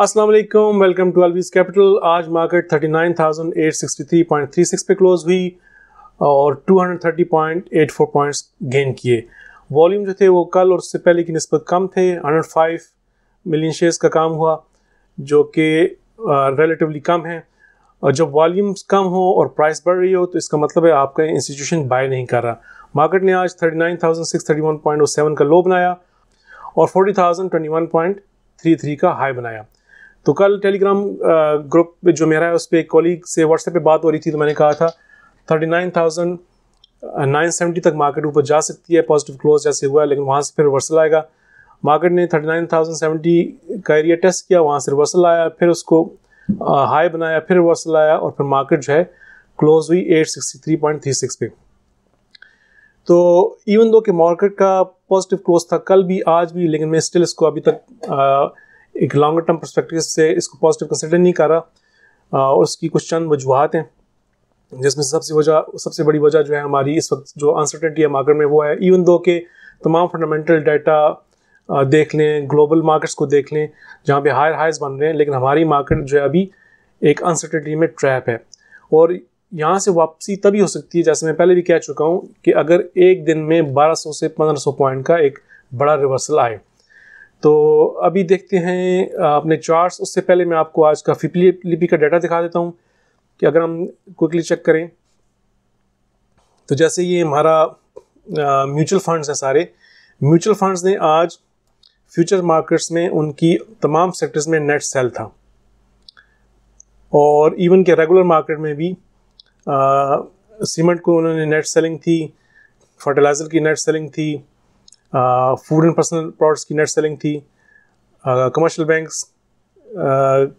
Aslam welcome to अलवीज capital आज market 39,863.36 पे क्लोज हुई और 230.84 पॉइंट्स गेन किए वॉल्यूम जो थे वो कल और उससे पहले की नस्बत कम थे 105 मिलियन शेयर्स का काम हुआ जो कि रिलेटिवली कम है और जब वॉल्यूम्स कम हो और प्राइस बढ़ रही हो तो इसका मतलब है आपका इंस्टीट्यूशन बाय नहीं कर रहा मार्केट ने आज 39,631.07 का लो बनाया और 40,021.33 का हाई बनाया तो कल टेलीग्राम ग्रुप जो मेरा है उस पर कॉलीग से व्हाट्सएप पे बात हो रही थी तो मैंने कहा था thirty nine thousand nine seventy तक मार्केट ऊपर जा सकती है पॉजिटिव क्लोज जैसे हुआ है लेकिन वहाँ से फिर रिवर्सल आएगा मार्केट ने थर्टी नाइन थाउजेंड सेवेंटी का एरिया टेस्ट किया वहाँ से रिवर्सल आया फिर उसको हाई बनाया फिर रिवर्सल आया और फिर मार्केट जो है क्लोज हुई eight sixty three point three six पे तो इवन दो कि मार्केट का पॉजिटिव क्लोज था कल भी आज भी लेकिन मैं स्टिल इसको अभी तक आ, एक लॉन्गर टर्म परस्पेक्टिव से इसको पॉजिटिव कंसिडर नहीं कर रहा और उसकी कुछ चंद वजूहत हैं जिसमें सबसे वजह सबसे बड़ी वजह जो है हमारी इस वक्त जो अनसर्टेंटी है मार्केट में वो है इवन दो के तमाम फंडामेंटल डाटा देख लें ग्लोबल मार्केट्स को देख लें जहाँ पे हायर हाइज बन रहे हैं लेकिन हमारी मार्केट जो है अभी एक अनसर्टेंटी में ट्रैप है और यहाँ से वापसी तभी हो सकती है जैसे मैं पहले भी कह चुका हूँ कि अगर एक दिन में 1200 से 1500 पॉइंट का एक बड़ा रिवर्सल आए तो अभी देखते हैं अपने चार्ट्स उससे पहले मैं आपको आज का फिपली लिपि का डाटा दिखा देता हूँ कि अगर हम क्विकली चेक करें तो जैसे ये हमारा म्यूचुअल फंड्स हैं सारे म्यूचुअल फंड्स ने आज फ्यूचर मार्केट्स में उनकी तमाम सेक्टर्स में नेट सेल था और इवन के रेगुलर मार्केट में भी सीमेंट को उन्होंने नेट सेलिंग थी फर्टिलाइज़र की नेट सेलिंग थी फूड एंड पर्सनल प्रोडक्ट्स की नेट सेलिंग थी कमर्शियल बैंक्स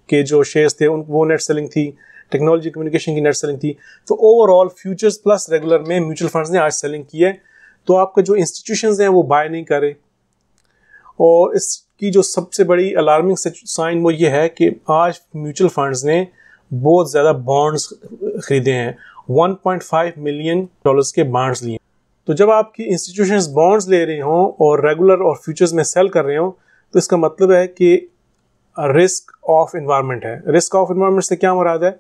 के जो शेयर्स थे उन वो नेट सेलिंग थी टेक्नोलॉजी कम्युनिकेशन की नेट सेलिंग थी तो ओवरऑल फ्यूचर्स प्लस रेगुलर में म्यूचुअल फंड्स ने आज सेलिंग की है तो आपका जो इंस्टीट्यूशन हैं वो बाय नहीं करे और इसकी जो सबसे बड़ी अलार्मिंग साइन वो ये है कि आज म्यूचुअल फंड्स ने बहुत ज़्यादा बॉन्ड्स खरीदे हैं 1.5 मिलियन डॉलर्स के बॉन्ड्स लिए तो जब आपकी इंस्टीट्यूशन बॉन्ड्स ले रहे हों और रेगुलर और फ्यूचर्स में सेल कर रहे हों तो इसका मतलब है कि रिस्क ऑफ इन्वायरमेंट है रिस्क ऑफ इन्वायरमेंट से क्या मुराद है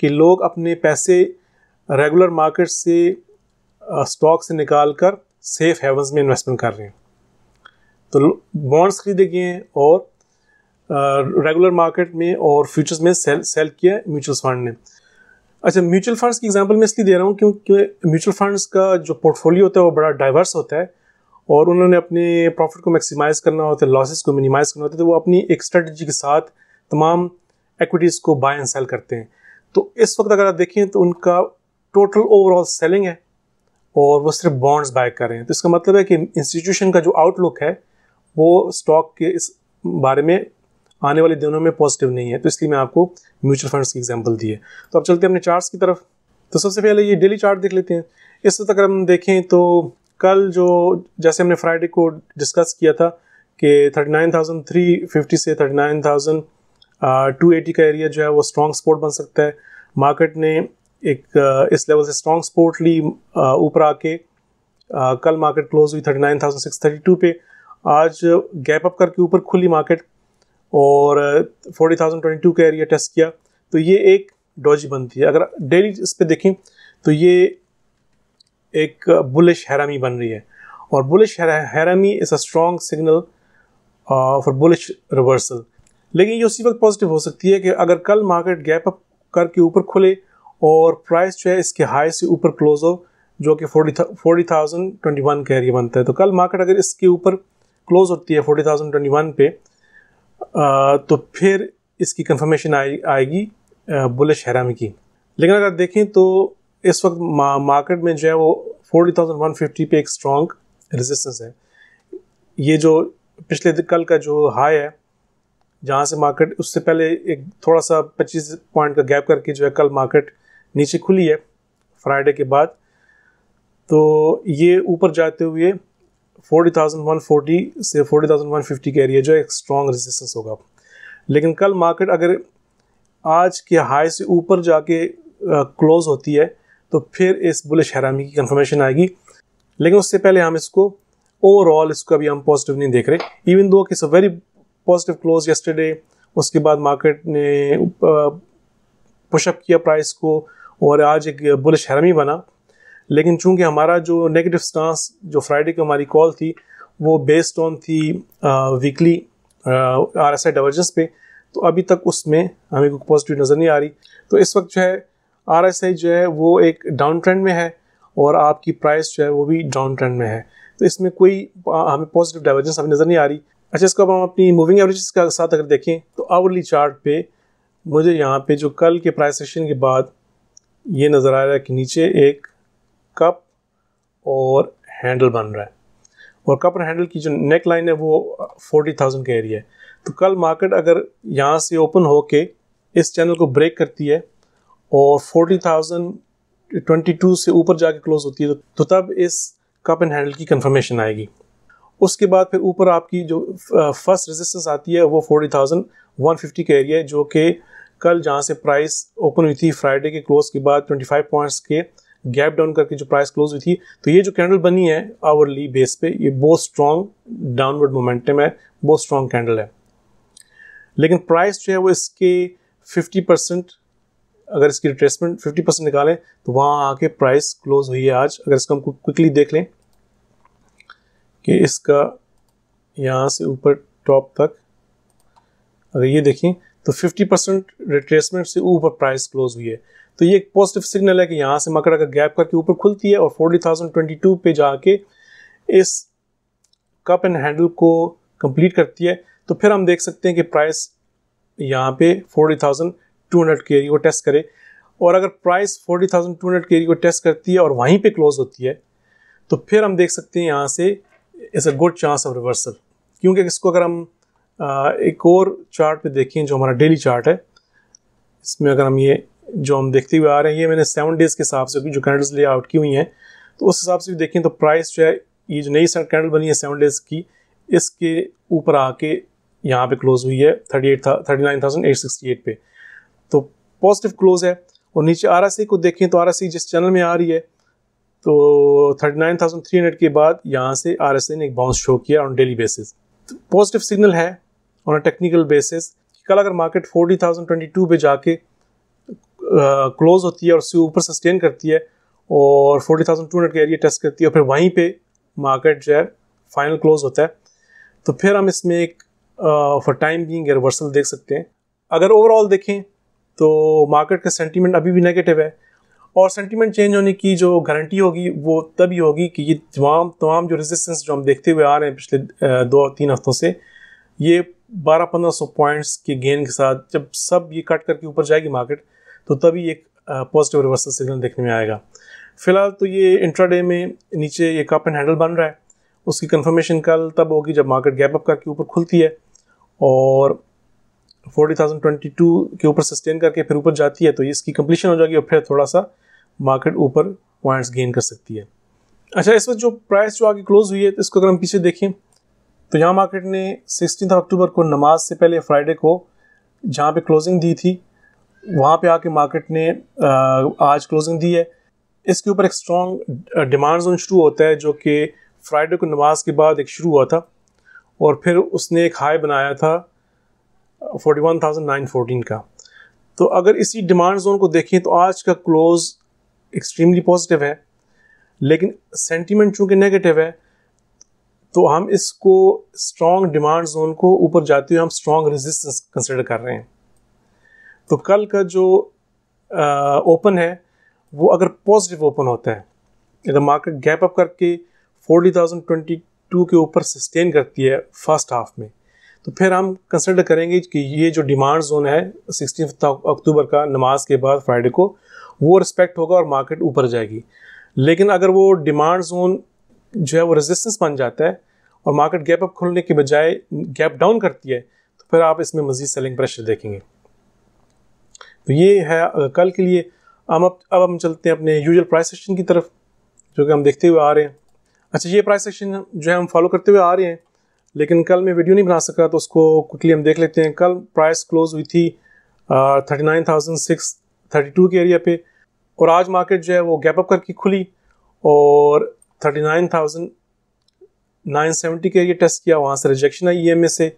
कि लोग अपने पैसे रेगुलर मार्केट से स्टॉक से निकाल कर सेफ हेवंस में इन्वेस्टमेंट कर रहे हैं तो बॉन्ड्स खरीदे गए हैं और रेगुलर मार्केट में और फ्यूचर्स में सेल सेल किया म्यूचुअल फंड ने अच्छा म्यूचुअल फंड्स की एग्जांपल मैं इसलिए दे रहा हूँ क्योंकि म्यूचुअल फंड्स का जो पोर्टफोलियो होता है वो बड़ा डाइवर्स होता है और उन्होंने अपने प्रॉफिट को मैक्सिमाइज करना होता है लॉसेस को मिनिमाइज करना होता है तो वो अपनी एक स्ट्रेटजी के साथ तमाम एक्विटीज़ को बाय एंड सेल करते हैं तो इस वक्त अगर आप देखें तो उनका टोटल ओवरऑल सेलिंग है और वो सिर्फ बॉन्ड्स बाय कर रहे हैं तो इसका मतलब है कि इंस्टीट्यूशन का जो आउटलुक है वो स्टॉक के इस बारे में आने वाले दिनों में पॉजिटिव नहीं है तो इसलिए मैं आपको म्यूचुअल फंड्स की एग्जाम्पल दी है तो अब चलते हैं अपने चार्ट्स की तरफ तो सबसे पहले ये डेली चार्ट देख लेते हैं इस अगर हम देखें तो कल जो जैसे हमने फ्राइडे को डिस्कस किया था कि 39,350 से 39,280 uh, का एरिया जो है वो स्ट्रॉन्ग सपोर्ट बन सकता है मार्केट ने एक uh, इस लेवल से स्ट्रॉन्ग सपोर्ट ली uh, ऊपर आके कल मार्केट क्लोज हुई 39,632 पे आज गैप अप करके ऊपर खुली मार्केट और फोर्टी थाउजेंड ट्वेंटी टू का एरिया टेस्ट किया तो ये एक डॉज बनती है अगर डेली इस पर देखें तो ये एक बुलिश हैरामी बन रही है और bullish harami is a strong signal for bullish reversal लेकिन ये उसी वक्त पॉजिटिव हो सकती है कि अगर कल मार्केट गैप अप करके ऊपर खुले और प्राइस जो है इसके हाई से ऊपर क्लोज हो जो कि forty forty thousand twenty one का एरिया बनता है तो कल मार्केट अगर इसके ऊपर क्लोज होती है फोर्टी थाउजेंड ट्वेंटी वन पे तो फिर इसकी कंफर्मेशन आए आएगी बुलिश हैरामी की लेकिन अगर देखें तो इस वक्त मा, मार्केट में जो है वो 40,150 थाउजेंड वन फिफ्टी पे एक स्ट्रॉन्ग रेजिस्टेंस है ये जो पिछले कल का जो हाई है जहाँ से मार्केट उससे पहले एक थोड़ा सा 25 पॉइंट का गैप करके जो है कल मार्केट नीचे खुली है फ्राइडे के बाद तो ये ऊपर जाते हुए 40,140 से 40,150 के एरिया जो एक स्ट्रॉन्ग रेजिस्टेंस होगा लेकिन कल मार्केट अगर आज के हाई से ऊपर जाके क्लोज uh, होती है तो फिर इस बुलिश हैरामी की कंफर्मेशन आएगी लेकिन उससे पहले हम इसको ओवरऑल इसको अभी हम पॉजिटिव नहीं देख रहे इवन दो किस वेरी पॉजिटिव क्लोज यस्टरडे उसके बाद मार्केट ने पुशअप किया प्राइस को और आज एक बुलिश हैरामी बना लेकिन चूंकि हमारा जो नेगेटिव स्टांस जो फ्राइडे की हमारी कॉल थी वो बेस्ड ऑन थी weekly R S I divergence पे तो अभी तक उसमें हमें कोई पॉजिटिव नज़र नहीं आ रही तो इस वक्त जो है आर एस आई जो है वो एक डाउन ट्रेंड में है और आपकी प्राइस जो है वो भी डाउन ट्रेंड में है तो इसमें कोई हमें पॉजिटिव डाइवर्जेंस हमें नज़र नहीं आ रही अच्छा इसको अब हम अपनी मूविंग एवरेज के साथ अगर देखें तो आवरली चार्ट पे मुझे यहाँ पे जो कल के प्राइस सेशन के बाद ये नज़र आ रहा है कि नीचे एक कप और हैंडल बन रहा है और कप और हैंडल की जो नेक लाइन है वो फोर्टी थाउजेंड का एरिया है तो कल मार्केट अगर यहाँ से ओपन हो के इस चैनल को ब्रेक करती है और फोर्टी थाउजेंड ट्वेंटी टू से ऊपर जाके क्लोज होती है तो तब इस कप एंड हैंडल की कंफर्मेशन आएगी उसके बाद फिर ऊपर आपकी जो फर्स्ट रेजिस्टेंस आती है वो फोर्टी थाउजेंड वन फिफ्टी का एरिया है जो कि कल जहाँ से प्राइस ओपन हुई थी फ्राइडे के क्लोज के बाद ट्वेंटी फाइव पॉइंट्स के गैप डाउन करके जो प्राइस क्लोज हुई थी तो ये जो कैंडल बनी है आवरली बेस पे ये बहुत स्ट्रॉन्ग डाउनवर्ड मोमेंटम है बहुत स्ट्रॉन्ग कैंडल है लेकिन प्राइस जो है वो इसके 50 परसेंट अगर इसकी रिट्रेसमेंट 50 परसेंट निकालें तो वहाँ आके प्राइस क्लोज हुई है आज अगर इसको हम क्विकली देख लें कि इसका यहाँ से ऊपर टॉप तक अगर ये देखें तो 50 परसेंट रिट्रेसमेंट से ऊपर प्राइस क्लोज हुई है तो ये एक पॉजिटिव सिग्नल है कि यहाँ से मकड़ा का गैप करके ऊपर खुलती है और फोर्टी थाउजेंड ट्वेंटी टू पे जाके इस कप एंड हैंडल को कंप्लीट करती है तो फिर हम देख सकते हैं कि प्राइस यहाँ पे फोर्टी थाउजेंड टू हंड्रेड के एरिया को टेस्ट करे और अगर price forty thousand two hundred के एरिया को टेस्ट करती है और वहीं पे क्लोज होती है तो फिर हम देख सकते हैं यहाँ से is a good chance of reversal क्योंकि इसको अगर हम एक और चार्ट पे देखें जो हमारा डेली चार्ट है इसमें अगर हम ये जो हम देखते हुए आ रहे हैं ये मैंने सेवन डेज़ के हिसाब से जो कैंडल्स ले आउट की हुई हैं तो उस हिसाब से भी देखें तो प्राइस जो है ये जो नई कैंडल बनी है सेवन डेज़ की इसके ऊपर आके यहाँ पे क्लोज हुई है थर्टी एट था thirty nine thousand eight sixty eight पे तो पॉजिटिव क्लोज है और नीचे आर को देखें तो आर जिस चैनल में आ रही है तो thirty nine thousand three hundred के बाद यहाँ से आर ने एक बाउंस शो किया ऑन डेली बेसिस तो पॉजिटिव सिग्नल है ऑन अ टेक्निकल बेसिस कल अगर market forty thousand twenty two पर जाके क्लोज होती है और उससे ऊपर सस्टेन करती है और 40,200 के एरिया टेस्ट करती है और फिर वहीं पे मार्केट जो है फाइनल क्लोज होता है तो फिर हम इसमें एक फॉर टाइम बीइंग रिवर्सल देख सकते हैं अगर ओवरऑल देखें तो मार्केट का सेंटीमेंट अभी भी नेगेटिव है और सेंटीमेंट चेंज होने की जो गारंटी होगी वो तभी होगी कि ये तमाम तमाम जो रेजिस्टेंस जो हम देखते हुए आ रहे हैं पिछले दो तीन हफ्तों से ये बारह पंद्रह सौ पॉइंट्स के गेन के साथ जब सब ये कट करके ऊपर जाएगी मार्केट तो तभी एक पॉजिटिव रिवर्सल सिग्नल देखने में आएगा फिलहाल तो ये इंट्राडे में नीचे एक कप एंड हैंडल बन रहा है उसकी कंफर्मेशन कल तब होगी जब मार्केट गैप अप करके ऊपर खुलती है और 40,022 के ऊपर सस्टेन करके फिर ऊपर जाती है तो इसकी कंप्लीशन हो जाएगी और फिर थोड़ा सा मार्केट ऊपर पॉइंट्स गेन कर सकती है अच्छा इस वक्त जो प्राइस जो आगे क्लोज हुई है तो इसको अगर हम पीछे देखें तो यहाँ मार्केट ने सिक्सटीन अक्टूबर को नमाज से पहले फ्राइडे को जहाँ पे क्लोजिंग दी थी वहाँ पे आके मार्केट ने आज क्लोजिंग दी है इसके ऊपर एक स्ट्रॉन्ग डिमांड जोन शुरू होता है जो कि फ्राइडे को नमाज के बाद एक शुरू हुआ था और फिर उसने एक हाई बनाया था 41,914 का तो अगर इसी डिमांड जोन को देखें तो आज का क्लोज़ एक्सट्रीमली पॉजिटिव है लेकिन सेंटीमेंट चूँकि नेगेटिव है तो हम इसको स्ट्रॉन्ग डिमांड जोन को ऊपर जाते हुए हम स्ट्रॉन्ग रेजिस्टेंस कंसिडर कर रहे हैं तो कल का जो ओपन है वो अगर पॉजिटिव ओपन होता है अगर मार्केट गैप अप करके फोर्टी थाउजेंड ट्वेंटी टू के ऊपर सस्टेन करती है फर्स्ट हाफ में तो फिर हम कंसिडर करेंगे कि ये जो डिमांड जोन है सिक्सटीन अक्टूबर का नमाज के बाद फ्राइडे को वो रिस्पेक्ट होगा और मार्केट ऊपर जाएगी लेकिन अगर वो डिमांड जोन जो है वो रेजिस्टेंस बन जाता है और मार्केट गैप अप खोलने के बजाय गैप डाउन करती है तो फिर आप इसमें मज़ीद सेलिंग प्रेशर देखेंगे तो ये है कल के लिए हम अब अब हम चलते हैं अपने यूजल प्राइस सेक्शन की तरफ जो कि हम देखते हुए आ रहे हैं अच्छा ये प्राइस सेक्शन जो है हम फॉलो करते हुए आ रहे हैं लेकिन कल मैं वीडियो नहीं बना सका तो उसको क्विकली हम देख लेते हैं कल प्राइस क्लोज हुई थी thirty nine thousand six thirty two के एरिया पे और आज मार्केट जो है वो गैप अप करके खुली और thirty nine thousand nine seventy के एरिया टेस्ट किया वहाँ से rejection I E M A से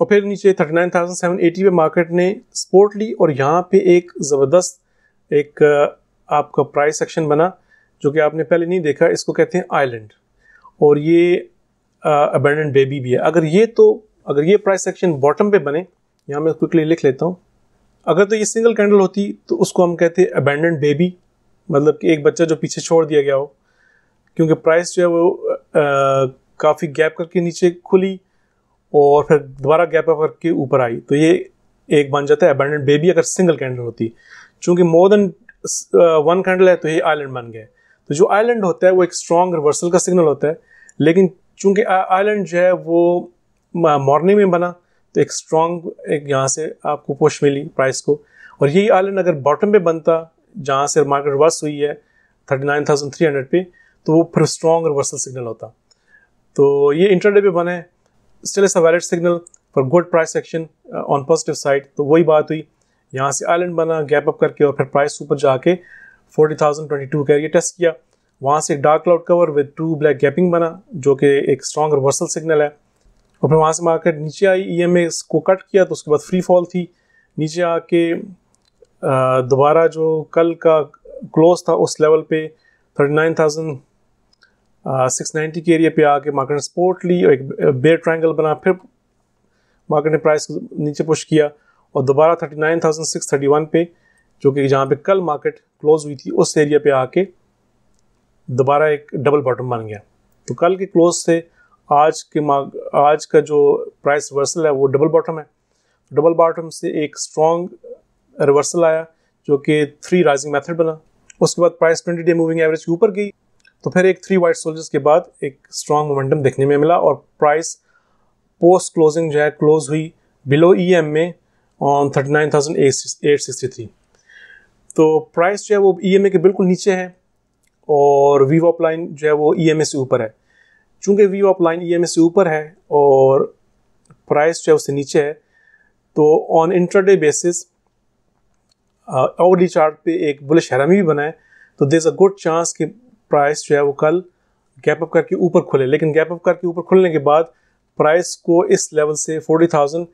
और फिर नीचे thirty nine thousand seven eighty पे मार्केट ने सपोर्ट ली और यहाँ पे एक ज़बरदस्त एक आपका प्राइस सेक्शन बना जो कि आपने पहले नहीं देखा इसको कहते हैं आइलैंड और ये अबेंडेंट बेबी भी है अगर ये तो अगर ये प्राइस सेक्शन बॉटम पे बने यहाँ मैं क्विकली लिख लेता हूँ अगर तो ये सिंगल कैंडल होती तो उसको हम कहते हैं अबेंडेंट बेबी मतलब कि एक बच्चा जो पीछे छोड़ दिया गया हो क्योंकि प्राइस जो है वो काफ़ी गैप करके नीचे खुली और फिर दोबारा गैप अप के ऊपर आई तो ये एक बन जाता है अबेंडेंट बेबी अगर सिंगल कैंडल होती चूँकि मोर देन वन कैंडल है तो ये आइलैंड बन गया तो जो आइलैंड होता है वो एक स्ट्रॉन्ग रिवर्सल का सिग्नल होता है लेकिन चूँकि आइलैंड uh, जो है वो मॉर्निंग में बना तो एक स्ट्रॉन्ग एक यहाँ से आपको पुश मिली प्राइस को और यही आइलैंड अगर बॉटम पे बनता जहाँ से मार्केट रिवर्स हुई है thirty nine thousand three hundred पे तो वो फिर स्ट्रॉन्ग रिवर्सल सिग्नल होता तो ये इंटरडे पे बने still is a valid signal for good price action on positive side तो वही बात हुई यहाँ से आइलैंड बना गैप अप करके और फिर प्राइस ऊपर जाके 40,022 का एरिया टेस्ट किया वहाँ से एक dark cloud cover with two black gapping बना जो कि एक स्ट्रॉन्ग रिवर्सल सिग्नल है और फिर वहाँ से मार्केट नीचे आई ई e एम को कट किया तो उसके बाद फ्री फॉल थी नीचे आके uh, दोबारा जो कल का क्लोज था उस लेवल पे थाउजेंड सिक्स नाइन्टी के एरिया पे आके मार्केट ने सपोर्ट ली और एक बेयर ट्रायंगल बना फिर मार्केट ने प्राइस को नीचे पुश किया और दोबारा thirty nine thousand six thirty one पे जो कि जहाँ पे कल मार्केट क्लोज हुई थी उस एरिया पे आके दोबारा एक डबल बॉटम बन गया तो कल के क्लोज से आज के आज का जो प्राइस रिवर्सल है वो डबल बॉटम है डबल बॉटम से एक स्ट्रॉन्ग रिवर्सल आया जो कि थ्री राइजिंग मेथड बना उसके बाद price twenty day moving average के ऊपर गई तो फिर एक थ्री वाइट सोल्जर्स के बाद एक स्ट्रॉन्ग मोमेंटम देखने में मिला और प्राइस पोस्ट क्लोजिंग जो है क्लोज हुई बिलो ई एम में on thirty nine thousand eight sixty three तो प्राइस जो है वो ई एम ए के बिल्कुल नीचे है और वी वॉप लाइन जो है वो ई एम ए से ऊपर है चूँकि वी वॉप लाइन ई एम से ऊपर है और प्राइस जो है उससे नीचे है तो on intraday basis overlay chart पे एक बुलिश हैरामी भी बनाए तो there is a good chance कि प्राइस जो है वो कल गैप अप करके ऊपर खुले लेकिन गैप अप करके ऊपर खुलने के बाद प्राइस को इस लेवल से फोर्टी थाउजेंड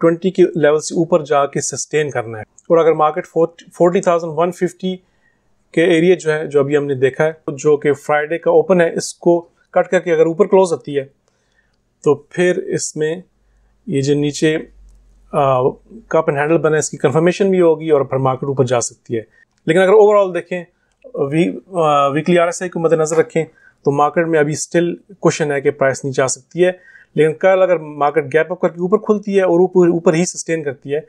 ट्वेंटी के लेवल से ऊपर जाके सस्टेन करना है और अगर market forty thousand one fifty के एरिया जो है जो अभी हमने देखा है तो जो कि फ्राइडे का ओपन है इसको कट करके अगर ऊपर क्लोज होती है तो फिर इसमें ये जो नीचे कप एंड हैंडल बना है इसकी कन्फर्मेशन भी होगी और फिर मार्केट ऊपर जा सकती है लेकिन अगर ओवरऑल देखें वी वीकली आर एस आई को मद्देनजर रखें तो मार्केट में अभी स्टिल क्वेश्चन है कि प्राइस नीचे आ सकती है लेकिन कल अगर मार्केट गैप अप करके ऊपर खुलती है और ऊपर ऊपर ही सस्टेन करती है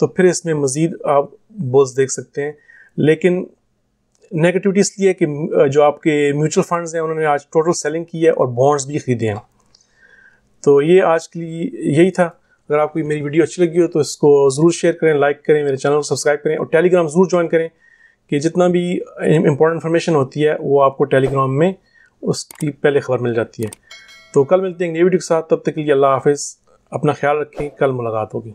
तो फिर इसमें मज़ीद आप बोल्स देख सकते हैं लेकिन नेगेटिविटी इसलिए कि जो आपके म्यूचुअल फंड्स हैं उन्होंने आज टोटल सेलिंग की है और बॉन्ड्स भी खरीदे हैं तो ये आज के लिए यही था अगर आपको मेरी वीडियो अच्छी लगी हो तो इसको ज़रूर शेयर करें लाइक करें मेरे चैनल को सब्सक्राइब करें और टेलीग्राम ज़रूर ज्वाइन करें कि जितना भी इम्पोर्टेंट इन्फॉर्मेशन होती है वो आपको टेलीग्राम में उसकी पहले खबर मिल जाती है तो कल मिलते हैं नई वीडियो के साथ तब तक के लिए अल्लाह हाफिज़ अपना ख्याल रखें कल मुलाकात होगी